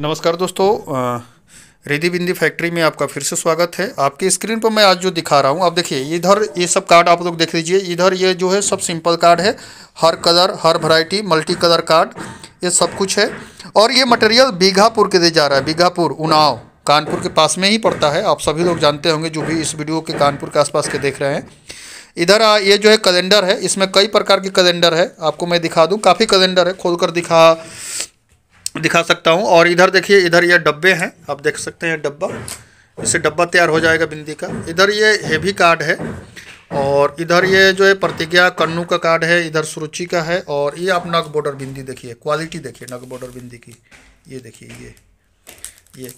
नमस्कार दोस्तों रेडी बिंदी फैक्ट्री में आपका फिर से स्वागत है आपके स्क्रीन पर मैं आज जो दिखा रहा हूँ आप देखिए इधर ये सब कार्ड आप लोग देख लीजिए इधर ये जो है सब सिंपल कार्ड है हर कलर हर वैरायटी मल्टी कलर कार्ड ये सब कुछ है और ये मटेरियल बीघापुर के दे जा रहा है बीघापुर उनाव कानपुर के पास में ही पड़ता है आप सभी लोग जानते होंगे जो भी इस वीडियो के कानपुर के आसपास के देख रहे हैं इधर ये जो है कैलेंडर है इसमें कई प्रकार के कैलेंडर है आपको मैं दिखा दूँ काफ़ी कैलेंडर है खोल दिखा दिखा सकता हूँ और इधर देखिए इधर ये डब्बे हैं आप देख सकते हैं डब्बा इससे डब्बा तैयार हो जाएगा बिंदी का इधर ये हेवी कार्ड है और इधर ये जो है प्रतिज्ञा कन्नू का कार्ड है इधर सुरुचि का है और ये आप नग बॉर्डर बिंदी देखिए क्वालिटी देखिए नग बॉर्डर बिंदी की ये देखिए ये ये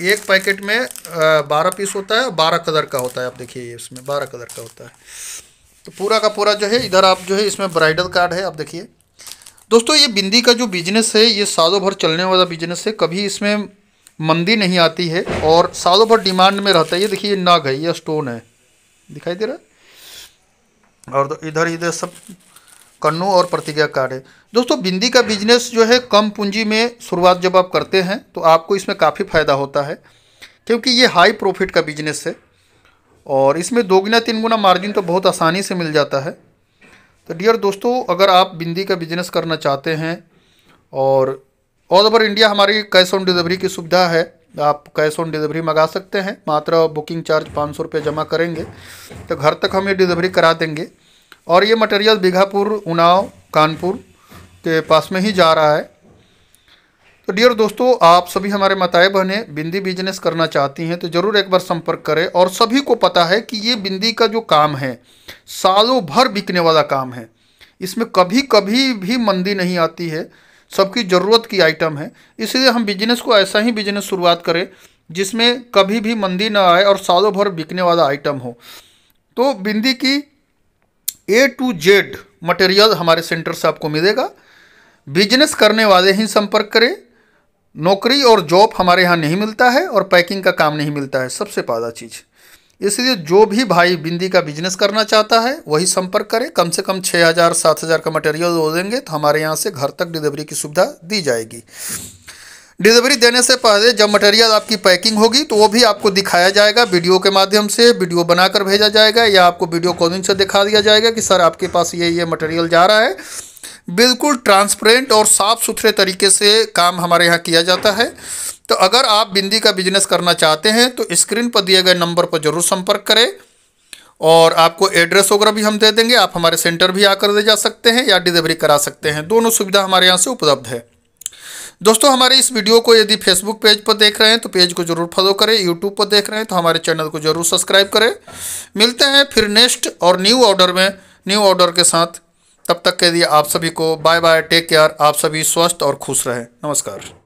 ये एक पैकेट में बारह पीस होता है बारह कलर का होता है आप देखिए ये इसमें बारह कलर का होता है तो पूरा का पूरा जो है इधर आप जो है इसमें ब्राइडल कार्ड है आप देखिए दोस्तों ये बिंदी का जो बिजनेस है ये सालों भर चलने वाला बिजनेस है कभी इसमें मंदी नहीं आती है और सालों भर डिमांड में रहता है ये देखिए नग है ये स्टोन है दिखाई दे रहा है और तो इधर इधर सब कन्नू और प्रतिज्ञा कार्ड है दोस्तों बिंदी का बिजनेस जो है कम पूंजी में शुरुआत जब आप करते हैं तो आपको इसमें काफ़ी फ़ायदा होता है क्योंकि ये हाई प्रॉफिट का बिजनेस है और इसमें दोगुना तीन गुना मार्जिन तो बहुत आसानी से मिल जाता है तो डियर दोस्तों अगर आप बिंदी का बिजनेस करना चाहते हैं और ऑल ओवर इंडिया हमारी कैश ऑन डिलीवरी की सुविधा है आप कैश ऑन डिलीवरी मंगा सकते हैं मात्र बुकिंग चार्ज पाँच सौ रुपये जमा करेंगे तो घर तक हम ये डिलीवरी करा देंगे और ये मटेरियल बीघापुर उनाव कानपुर के पास में ही जा रहा है तो डियर दोस्तों आप सभी हमारे मताए बहनें बिंदी बिजनेस करना चाहती हैं तो ज़रूर एक बार संपर्क करें और सभी को पता है कि ये बिंदी का जो काम है सालों भर बिकने वाला काम है इसमें कभी कभी भी मंदी नहीं आती है सबकी ज़रूरत की आइटम है इसलिए हम बिजनेस को ऐसा ही बिजनेस शुरुआत करें जिसमें कभी भी मंदी ना आए और सालों भर बिकने वाला आइटम हो तो बिंदी की ए टू जेड मटेरियल हमारे सेंटर से आपको मिलेगा बिजनेस करने वाले ही संपर्क करें नौकरी और जॉब हमारे यहाँ नहीं मिलता है और पैकिंग का काम नहीं मिलता है सबसे पादा चीज़ इसलिए जो भी भाई बिंदी का बिजनेस करना चाहता है वही संपर्क करें कम से कम छः हज़ार सात हज़ार का मटेरियल दो देंगे तो हमारे यहाँ से घर तक डिलीवरी की सुविधा दी जाएगी डिलीवरी देने से पहले जब मटेरियल आपकी पैकिंग होगी तो वो भी आपको दिखाया जाएगा वीडियो के माध्यम से वीडियो बनाकर भेजा जाएगा या आपको वीडियो कॉलिंग से दिखा दिया जाएगा कि सर आपके पास ये ये मटेरियल जा रहा है बिल्कुल ट्रांसपेरेंट और साफ़ सुथरे तरीके से काम हमारे यहाँ किया जाता है तो अगर आप बिंदी का बिजनेस करना चाहते हैं तो स्क्रीन पर दिए गए नंबर पर ज़रूर संपर्क करें और आपको एड्रेस वगैरह भी हम दे देंगे आप हमारे सेंटर भी आकर ले जा सकते हैं या डिलीवरी करा सकते हैं दोनों सुविधा हमारे यहाँ से उपलब्ध है दोस्तों हमारे इस वीडियो को यदि फेसबुक पेज पर देख रहे हैं तो पेज को जरूर फॉलो करें यूट्यूब पर देख रहे हैं तो हमारे चैनल को जरूर सब्सक्राइब करें मिलते हैं फिर नेक्स्ट और न्यू ऑर्डर में न्यू ऑर्डर के साथ तब तक के लिए आप सभी को बाय बाय टेक केयर आप सभी स्वस्थ और खुश रहें नमस्कार